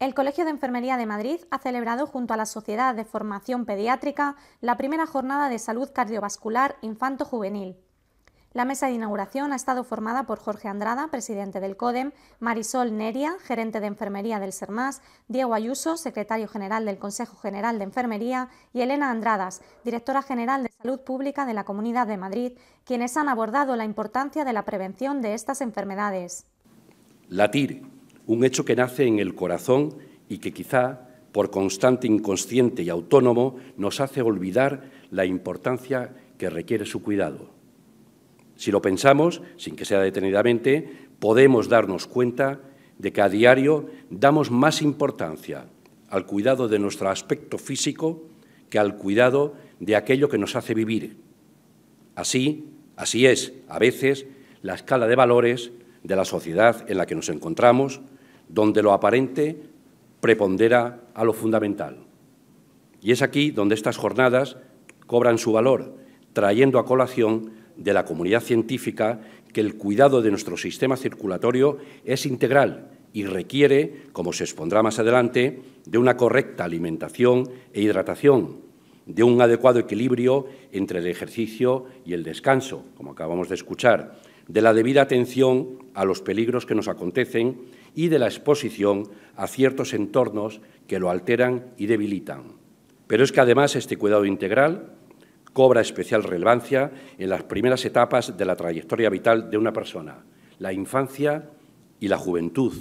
El Colegio de Enfermería de Madrid ha celebrado junto a la Sociedad de Formación Pediátrica la primera jornada de salud cardiovascular infanto-juvenil. La mesa de inauguración ha estado formada por Jorge Andrada, presidente del CODEM, Marisol Neria, gerente de enfermería del SERMAS, Diego Ayuso, secretario general del Consejo General de Enfermería, y Elena Andradas, directora general de Salud Pública de la Comunidad de Madrid, quienes han abordado la importancia de la prevención de estas enfermedades. Latir un hecho que nace en el corazón y que quizá, por constante inconsciente y autónomo, nos hace olvidar la importancia que requiere su cuidado. Si lo pensamos, sin que sea detenidamente, podemos darnos cuenta de que a diario damos más importancia al cuidado de nuestro aspecto físico que al cuidado de aquello que nos hace vivir. Así, así es, a veces, la escala de valores de la sociedad en la que nos encontramos, donde lo aparente prepondera a lo fundamental. Y es aquí donde estas jornadas cobran su valor, trayendo a colación de la comunidad científica que el cuidado de nuestro sistema circulatorio es integral y requiere, como se expondrá más adelante, de una correcta alimentación e hidratación, de un adecuado equilibrio entre el ejercicio y el descanso, como acabamos de escuchar, de la debida atención a los peligros que nos acontecen y de la exposición a ciertos entornos que lo alteran y debilitan. Pero es que además este cuidado integral cobra especial relevancia en las primeras etapas de la trayectoria vital de una persona, la infancia y la juventud,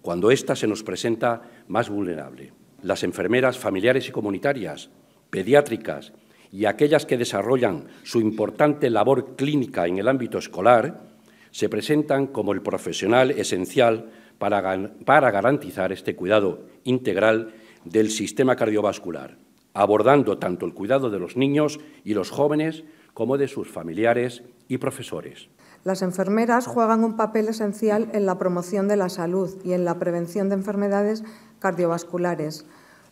cuando ésta se nos presenta más vulnerable. Las enfermeras familiares y comunitarias, pediátricas y aquellas que desarrollan su importante labor clínica en el ámbito escolar, se presentan como el profesional esencial para, garantizar este cuidado integral del sistema cardiovascular, abordando tanto el cuidado de los niños y los jóvenes como de sus familiares y profesores. Las enfermeras juegan un papel esencial en la promoción de la salud y en la prevención de enfermedades cardiovasculares.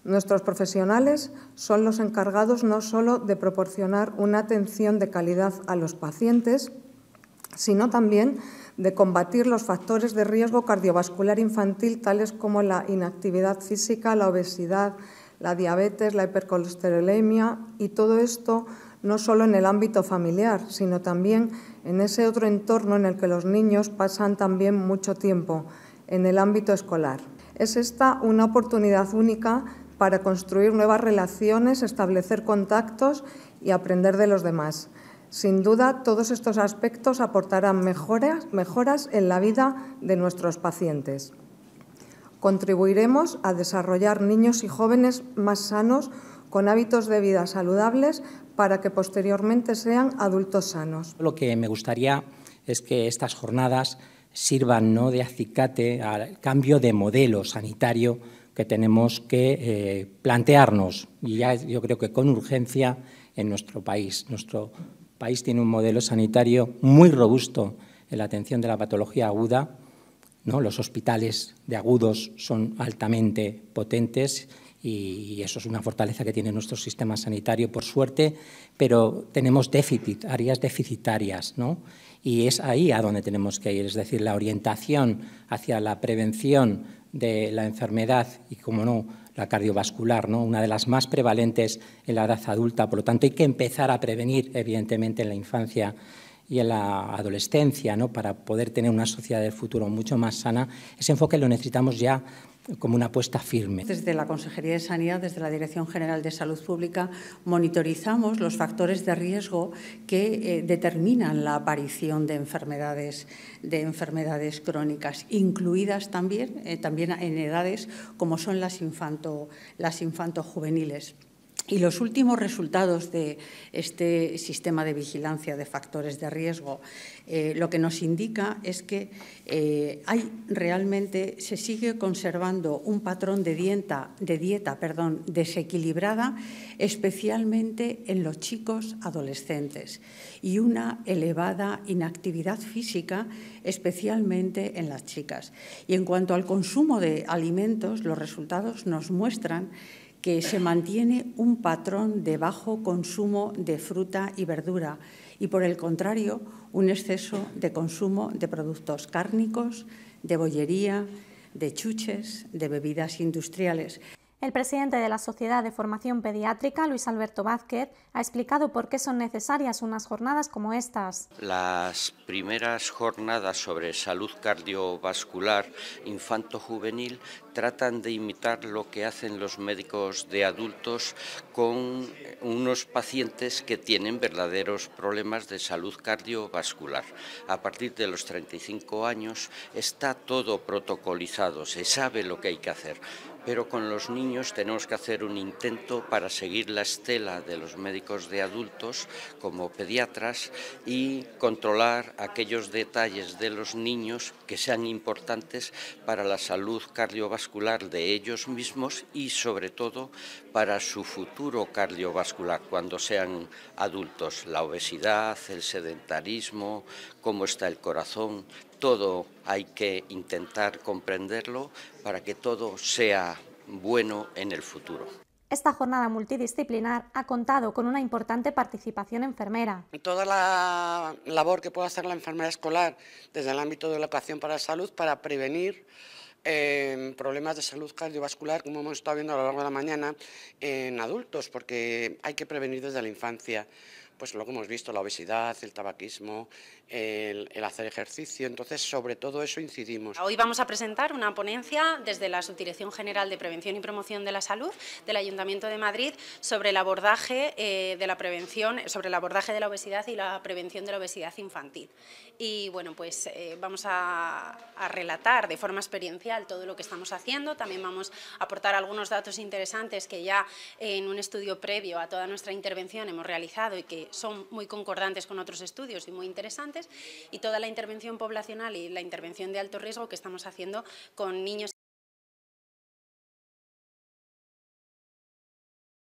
Nuestros profesionales son los encargados no solo de proporcionar una atención de calidad a los pacientes, sino también de combatir los factores de riesgo cardiovascular infantil, tales como la inactividad física, la obesidad, la diabetes, la hipercolesterolemia y todo esto no solo en el ámbito familiar, sino también en ese otro entorno en el que los niños pasan también mucho tiempo, en el ámbito escolar. Es esta una oportunidad única para construir nuevas relaciones, establecer contactos y aprender de los demás. Sin duda, todos estos aspectos aportarán mejoras, en la vida de nuestros pacientes. Contribuiremos a desarrollar niños y jóvenes más sanos, con hábitos de vida saludables, para que posteriormente sean adultos sanos. Lo que me gustaría es que estas jornadas sirvan ¿no? de acicate al cambio de modelo sanitario que tenemos que eh, plantearnos, y ya yo creo que con urgencia en nuestro país. Nuestro país tiene un modelo sanitario muy robusto en la atención de la patología aguda. ¿no? Los hospitales de agudos son altamente potentes y eso es una fortaleza que tiene nuestro sistema sanitario, por suerte, pero tenemos déficit, áreas deficitarias, ¿no? Y es ahí a donde tenemos que ir, es decir, la orientación hacia la prevención, de la enfermedad y, como no, la cardiovascular, ¿no? una de las más prevalentes en la edad adulta. Por lo tanto, hay que empezar a prevenir, evidentemente, en la infancia y en la adolescencia, ¿no? para poder tener una sociedad del futuro mucho más sana, ese enfoque lo necesitamos ya como una apuesta firme. Desde la Consejería de Sanidad, desde la Dirección General de Salud Pública, monitorizamos los factores de riesgo que eh, determinan la aparición de enfermedades, de enfermedades crónicas, incluidas también, eh, también en edades como son las, las infantojuveniles. Y los últimos resultados de este sistema de vigilancia de factores de riesgo eh, lo que nos indica es que eh, hay realmente se sigue conservando un patrón de dieta, de dieta desequilibrada, especialmente en los chicos adolescentes, y una elevada inactividad física, especialmente en las chicas. Y en cuanto al consumo de alimentos, los resultados nos muestran que se mantiene un patrón de bajo consumo de fruta y verdura y, por el contrario, un exceso de consumo de productos cárnicos, de bollería, de chuches, de bebidas industriales. El presidente de la Sociedad de Formación Pediátrica, Luis Alberto Vázquez, ha explicado por qué son necesarias unas jornadas como estas. Las primeras jornadas sobre salud cardiovascular infanto-juvenil tratan de imitar lo que hacen los médicos de adultos con unos pacientes que tienen verdaderos problemas de salud cardiovascular. A partir de los 35 años está todo protocolizado, se sabe lo que hay que hacer pero con los niños tenemos que hacer un intento para seguir la estela de los médicos de adultos como pediatras y controlar aquellos detalles de los niños que sean importantes para la salud cardiovascular de ellos mismos y sobre todo para su futuro cardiovascular cuando sean adultos, la obesidad, el sedentarismo, cómo está el corazón, todo hay que intentar comprenderlo para que todo sea bueno en el futuro. Esta jornada multidisciplinar ha contado con una importante participación enfermera. Toda la labor que puede hacer la enfermera escolar desde el ámbito de la educación para la salud para prevenir eh, problemas de salud cardiovascular, como hemos estado viendo a lo largo de la mañana, en adultos, porque hay que prevenir desde la infancia pues lo que hemos visto, la obesidad, el tabaquismo, el, hacer ejercicio. Entonces, sobre todo eso incidimos. Hoy vamos a presentar una ponencia desde la Subdirección General de Prevención y Promoción de la Salud del Ayuntamiento de Madrid sobre el abordaje eh, de la prevención, sobre el abordaje de la obesidad y la prevención de la obesidad infantil. Y bueno, pues eh, vamos a relatar de forma experiencial todo lo que estamos haciendo. También vamos a aportar algunos datos interesantes que ya en un estudio previo a toda nuestra intervención hemos realizado y que son muy concordantes con otros estudios y muy interesantes, y toda la intervención poblacional y la intervención de alto riesgo que estamos haciendo con niños